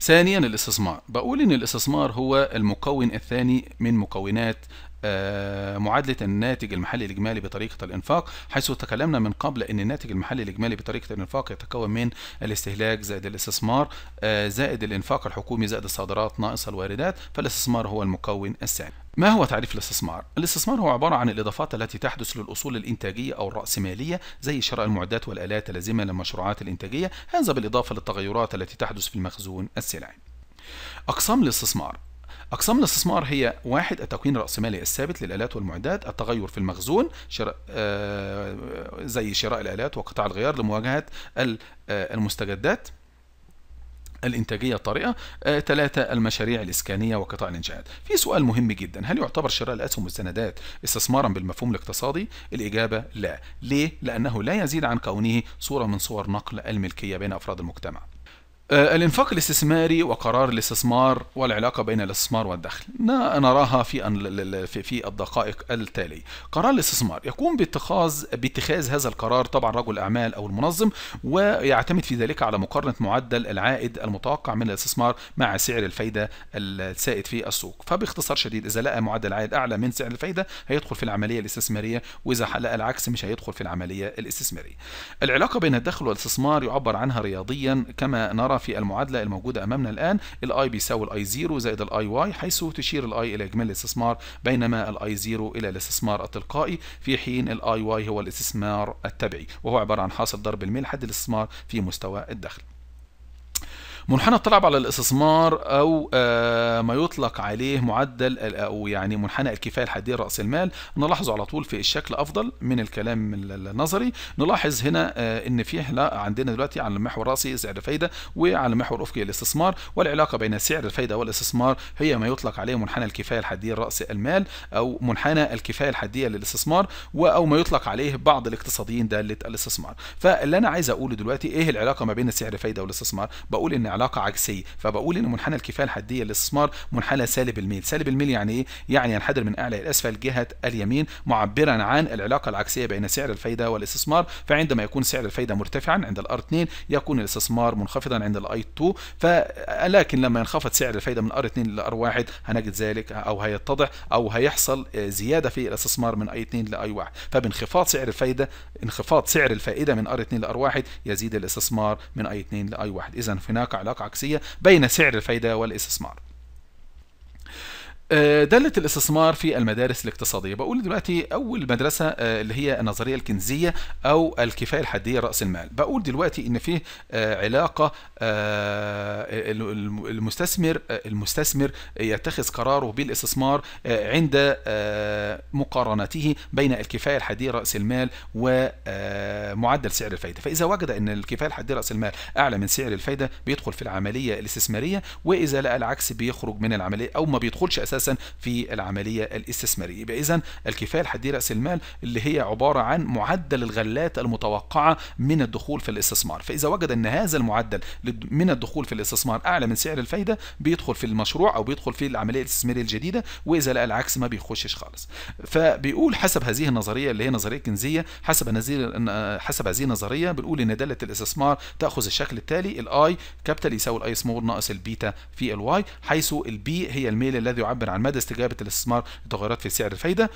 ثانيا الاستثمار بقول ان الاستثمار هو المكون الثاني من مكونات آه، معادلة الناتج المحلي الإجمالي بطريقة الإنفاق حيث تكلمنا من قبل أن الناتج المحلي الإجمالي بطريقة الإنفاق يتكون من الاستهلاك زائد الاستثمار آه، زائد الإنفاق الحكومي زائد الصادرات ناقص الواردات فالاستثمار هو المكون الثاني ما هو تعريف الاستثمار؟ الاستثمار هو عبارة عن الإضافات التي تحدث للأصول الإنتاجية أو الرأسمالية زي شراء المعدات والآلات اللازمة للمشروعات الإنتاجية هذا بالإضافة للتغيرات التي تحدث في المخزون السلعي. أقسام الاستثمار أقسام الاستثمار هي واحد التكوين الرأسمالي الثابت للآلات والمعدات التغير في المخزون شراء آه زي شراء الآلات وقطاع الغيار لمواجهة آه، المستجدات الإنتاجية الطارئة ثلاثة آه، المشاريع الإسكانية وقطاع الإنشاءات في سؤال مهم جدا هل يعتبر شراء الأسهم والسندات استثمارا بالمفهوم الاقتصادي الإجابة لا ليه؟ لأنه لا يزيد عن كونه صورة من صور نقل الملكية بين أفراد المجتمع آه، الانفاق الاستثماري وقرار الاستثمار والعلاقه بين الاستثمار والدخل نراها في في الدقائق التالي قرار الاستثمار يقوم باتخاذ باتخاذ هذا القرار طبعا رجل اعمال او المنظم ويعتمد في ذلك على مقارنه معدل العائد المتوقع من الاستثمار مع سعر الفايده السائد في السوق فباختصار شديد اذا لقى معدل عائد اعلى من سعر الفايده هيدخل في العمليه الاستثماريه واذا لقى العكس مش هيدخل في العمليه الاستثماريه العلاقه بين الدخل والاستثمار يعبر عنها رياضيا كما نرى في المعادلة الموجودة أمامنا الآن الاي بيساوي الاي 0 زائد الاي واي حيث تشير الاي إلى إجمالي الاستثمار بينما الاي 0 إلى الاستثمار التلقائي في حين الاي واي هو الاستثمار التبعي وهو عبارة عن حاصل ضرب الميل حد الاستثمار في مستوى الدخل منحنى الطلب على الاستثمار او آه، ما يطلق عليه معدل او يعني منحنى الكفايه الحديه راس المال نلاحظه على طول في الشكل افضل من الكلام النظري نلاحظ هنا آه، ان فيه لا عندنا دلوقتي على المحور الراسي سعر الفايده وعلى المحور الافقي الاستثمار والعلاقه بين سعر الفايده والاستثمار هي ما يطلق عليه منحنى الكفايه الحديه راس المال او منحنى الكفايه الحديه للاستثمار او ما يطلق عليه بعض الاقتصاديين داله الاستثمار فاللي انا عايز اقوله دلوقتي ايه العلاقه ما بين سعر الفايده والاستثمار بقول ان علاقه عكسيه فبقول ان منحنى الكفايه الحديه للاستثمار منحنى سالب الميل سالب الميل يعني ايه يعني ينحدر من اعلى الى اسفل جهه اليمين معبرا عن العلاقه العكسيه بين سعر الفايده والاستثمار فعندما يكون سعر الفايده مرتفعا عند الار 2 يكون الاستثمار منخفضا عند الاي 2 فلكن لما ينخفض سعر الفايده من ار 2 لار 1 هنجد ذلك او هيتضح او هيحصل زياده في الاستثمار من اي 2 لاي 1 فبانخفاض سعر الفايده انخفاض سعر الفائده من ار 2 لار 1 يزيد الاستثمار من اي 2 لاي 1 اذا هناك علاقه علاقة عكسية بين سعر الفايدة والاستثمار آه، دلت الاستثمار في المدارس الاقتصاديه بقول دلوقتي اول مدرسه آه، اللي هي النظريه الكنزيه او الكفايه الحديه راس المال بقول دلوقتي ان فيه آه، علاقه المستثمر المستثمر يتخذ قراره بالاستثمار عند مقارنته بين الكفايه الحديه راس المال ومعدل سعر الفائده فاذا وجد ان الكفايه الحديه راس المال اعلى من سعر الفائده بيدخل في العمليه الاستثماريه واذا لقى العكس بيخرج من العمليه او ما بيدخلش اساسا أساسا في العملية الاستثمارية يبقى إذا الكفاية الحدية رأس المال اللي هي عبارة عن معدل الغلات المتوقعة من الدخول في الاستثمار فإذا وجد أن هذا المعدل من الدخول في الاستثمار أعلى من سعر الفايدة بيدخل في المشروع أو بيدخل في العملية الاستثمارية الجديدة وإذا لقى العكس ما بيخشش خالص فبيقول حسب هذه النظرية اللي هي نظرية كنزية حسب نزيل حسب هذه النظرية بنقول إن دالة الاستثمار تأخذ الشكل التالي الآي كابيتال يساوي الآي سمول ناقص البيتا في الواي حيث البي هي الميل الذي يعبر الآخر عن مدى استجابة الاستثمار لتغيرات في سعر الفايدة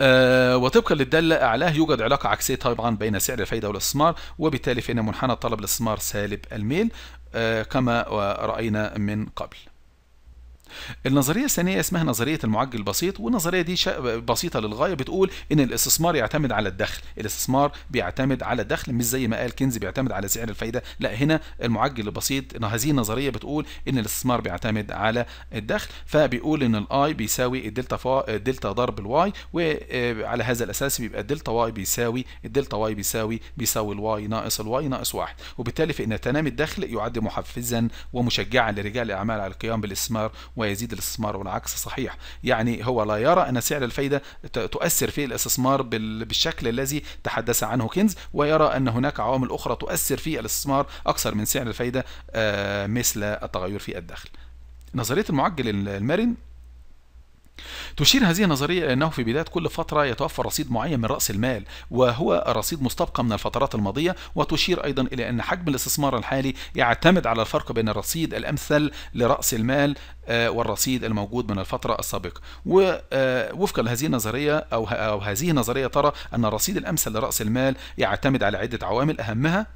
أه وطبقا للدالة أعلاه يوجد علاقة عكسية طبعا بين سعر الفايدة والاستثمار وبالتالي فإن منحنى طلب الاستثمار سالب الميل أه كما رأينا من قبل النظريه الثانيه اسمها نظريه المعجل البسيط والنظريه دي بسيطه للغايه بتقول ان الاستثمار يعتمد على الدخل الاستثمار بيعتمد على الدخل مش زي ما قال كنز بيعتمد على سعر الفايده لا هنا المعجل البسيط هذه النظريه بتقول ان الاستثمار بيعتمد على الدخل فبيقول ان الاي بيساوي الدلتا فا دلتا ضرب الواي وعلى آه، هذا الاساس بيبقى الدلتا واي بيساوي الدلتا واي بيساوي بيساوي الواي ناقص الواي ناقص واحد وبالتالي فان تنامي الدخل يعد محفزا ومشجعا لرجال الاعمال على القيام بالاستثمار و ويزيد الاستثمار والعكس صحيح يعني هو لا يرى أن سعر الفايدة تؤثر في الاستثمار بالشكل الذي تحدث عنه كينز ويرى أن هناك عوامل أخرى تؤثر في الاستثمار أكثر من سعر الفايدة آه، مثل التغير في الدخل نظرية المعجل المرن تشير هذه النظرية إلى أنه في بداية كل فترة يتوفر رصيد معين من رأس المال وهو رصيد مستبقى من الفترات الماضية وتشير أيضا إلى أن حجم الاستثمار الحالي يعتمد على الفرق بين الرصيد الأمثل لرأس المال آه، والرصيد الموجود من الفترة السابقة ووفقا آه، لهذه النظرية أو, أو هذه النظرية ترى أن الرصيد الأمثل لرأس المال يعتمد على عدة عوامل أهمها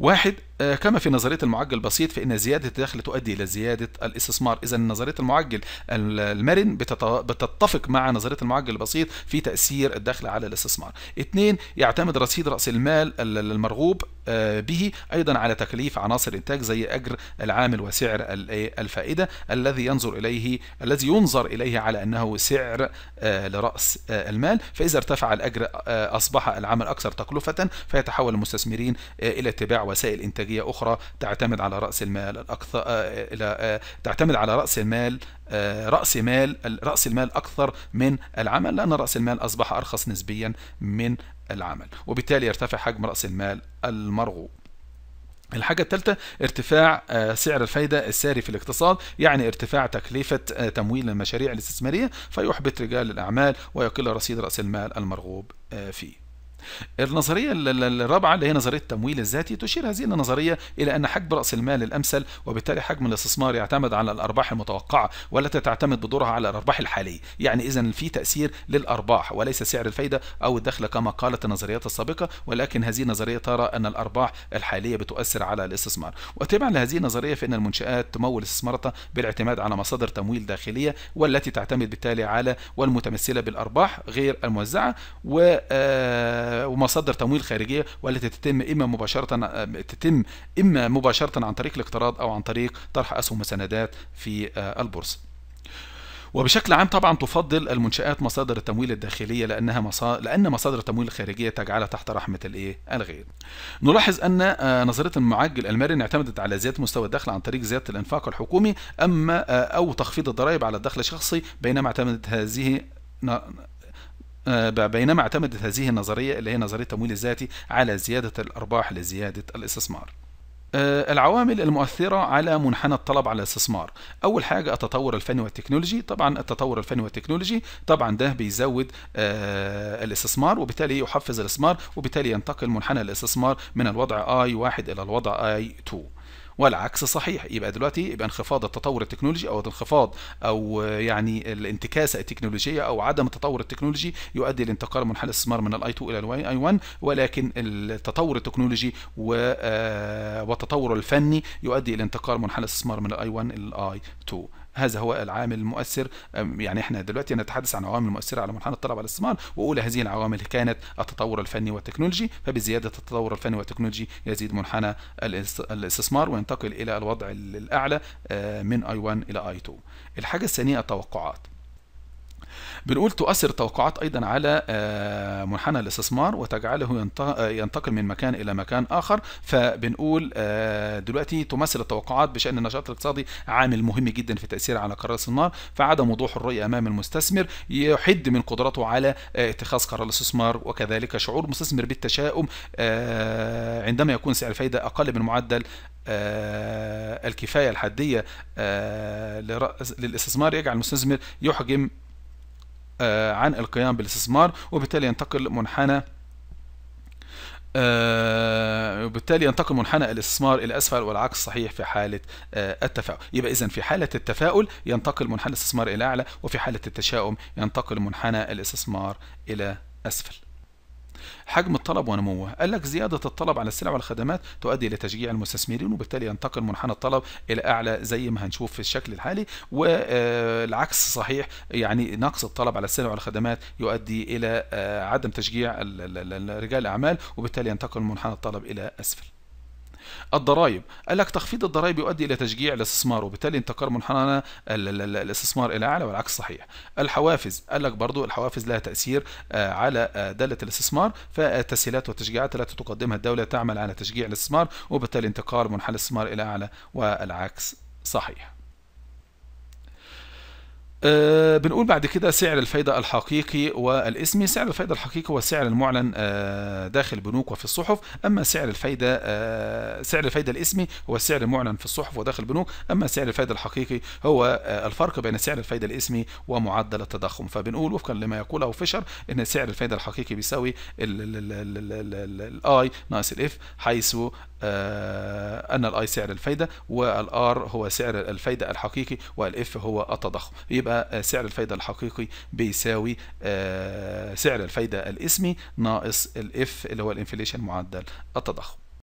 واحد آه، كما في نظرية المعجل البسيط فإن زيادة الدخل تؤدي إلى زيادة الاستثمار إذا نظرية المعجل المرن بتتفق مع نظرية المعجل البسيط في تأثير الدخل على الاستثمار اثنين يعتمد رصيد رأس المال المرغوب آه، به أيضا على تكليف عناصر الإنتاج زي أجر العامل وسعر الفائدة الذي ينظر إليه الذي ينظر إليه على أنه سعر آه، لرأس المال فإذا ارتفع الأجر أصبح العمل أكثر تكلفة فيتحول المستثمرين إلى اتباع وسائل إنتاج إنتاجية أخرى تعتمد على رأس المال الأكثر آه، إلى آه، تعتمد على رأس المال آه، رأس مال رأس المال أكثر من العمل لأن رأس المال أصبح أرخص نسبيا من العمل وبالتالي يرتفع حجم رأس المال المرغوب الحاجة الثالثة ارتفاع سعر الفايدة الساري في الاقتصاد يعني ارتفاع تكلفة تمويل المشاريع الاستثمارية فيحبط رجال الأعمال ويقل رصيد رأس المال المرغوب فيه النظرية الرابعة اللي هي نظرية التمويل الذاتي تشير هذه النظرية إلى أن حجم رأس المال الأمثل وبالتالي حجم الاستثمار يعتمد على الأرباح المتوقعة والتي تعتمد بدورها على الأرباح الحالية يعني إذا في تأثير للأرباح وليس سعر الفايدة أو الدخل كما قالت النظريات السابقة ولكن هذه النظرية ترى أن الأرباح الحالية بتؤثر على الاستثمار وتبعا لهذه النظرية فإن المنشآت تمول استثمارها بالاعتماد على مصادر تمويل داخلية والتي تعتمد بالتالي على والمتمثلة بالأرباح غير الموزعة و آه ومصادر تمويل خارجيه والتي تتم اما مباشره تتم اما مباشره عن طريق الاقتراض او عن طريق طرح اسهم وسندات في آه، البورصه وبشكل عام طبعا تفضل المنشآت مصادر التمويل الداخلية لأنها مصادر لأن مصادر التمويل الخارجية تجعلها تحت رحمة الإيه؟ الغير. نلاحظ أن آه، نظرية المعجل المرن اعتمدت على زيادة مستوى الدخل عن طريق زيادة الإنفاق الحكومي أما آه، أو تخفيض الضرائب على الدخل الشخصي بينما اعتمدت هذه آه، بينما اعتمدت هذه النظرية اللي هي نظرية التمويل الذاتي على زيادة الأرباح لزيادة الاستثمار آه، العوامل المؤثرة على منحنى الطلب على الاستثمار أول حاجة التطور الفني والتكنولوجي طبعا التطور الفني والتكنولوجي طبعا ده بيزود آه، الاستثمار وبالتالي يحفز الاستثمار وبالتالي ينتقل منحنى الاستثمار من الوضع I1 إلى الوضع I2 والعكس صحيح يبقى دلوقتي يبقى انخفاض التطور التكنولوجي او انخفاض او يعني الانتكاسه التكنولوجيه او عدم التطور التكنولوجي يؤدي لانتقال منحنى الاستثمار من الاي 2 الى الاي 1 ولكن التطور التكنولوجي آه، والتطور الفني يؤدي الى انتقال منحنى الاستثمار من الاي 1 الى الاي 2 هذا هو العامل المؤثر يعني احنا دلوقتي نتحدث عن عوامل مؤثرة على منحنى الطلب على الاستثمار وأولى هذه العوامل كانت التطور الفني والتكنولوجي فبزيادة التطور الفني والتكنولوجي يزيد منحنى الاستثمار وينتقل إلى الوضع الأعلى آه، من I1 إلى I2 الحاجة الثانية التوقعات بنقول تؤثر التوقعات أيضا على آه، منحنى الاستثمار وتجعله ينتقل من مكان إلى مكان آخر فبنقول آه، دلوقتي تمثل التوقعات بشأن النشاط الاقتصادي عامل مهم جدا في التأثير على قرار الاستثمار فعدم وضوح الرؤية أمام المستثمر يحد من قدرته على آه، اتخاذ قرار الاستثمار وكذلك شعور المستثمر بالتشاؤم عندما يكون سعر الفايدة أقل من معدل الكفاية الحدية للاستثمار يجعل المستثمر يحجم آه، عن القيام بالاستثمار وبالتالي ينتقل منحنى آه، وبالتالي ينتقل منحنى الاستثمار الى اسفل والعكس صحيح في حاله آه، التفاؤل يبقى اذا في حاله التفاؤل ينتقل منحنى الاستثمار الى اعلى وفي حاله التشاؤم ينتقل منحنى الاستثمار الى اسفل حجم الطلب ونموه قال لك زيادة الطلب على السلع والخدمات تؤدي إلى تشجيع المستثمرين وبالتالي ينتقل منحنى الطلب إلى أعلى زي ما هنشوف في الشكل الحالي والعكس صحيح يعني نقص الطلب على السلع والخدمات يؤدي إلى آه، عدم تشجيع رجال الأعمال وبالتالي ينتقل منحنى الطلب إلى أسفل الضرائب قال لك تخفيض الضرائب يؤدي إلى تشجيع الاستثمار وبالتالي انتقال منحنى الاستثمار إلى أعلى والعكس صحيح الحوافز قال لك برضو الحوافز لها تأثير آه، على آه، دالة الاستثمار فالتسهيلات والتشجيعات التي تقدمها الدولة تعمل على تشجيع الاستثمار وبالتالي انتقال منحنى الاستثمار إلى أعلى والعكس صحيح آه، بنقول بعد كده سعر الفايدة الحقيقي والاسمي سعر الفايدة الحقيقي هو السعر المعلن آه، داخل البنوك وفي الصحف أما سعر الفايدة آه، سعر الفايدة الاسمي هو السعر المعلن في الصحف وداخل البنوك أما سعر الفايدة الحقيقي هو الفرق بين سعر الفايدة الاسمي ومعدل التضخم فبنقول وفقا لما يقوله فيشر أن سعر الفايدة الحقيقي بيساوي الاي ناقص الاف حيث أن الاي سعر الفايدة والار هو سعر الفايدة الحقيقي والاف هو التضخم يبقى يبقى آه، سعر الفايدة الحقيقي بيساوي آه، سعر الفايدة الاسمي ناقص الاف اللي هو الانفليشن معدل التضخم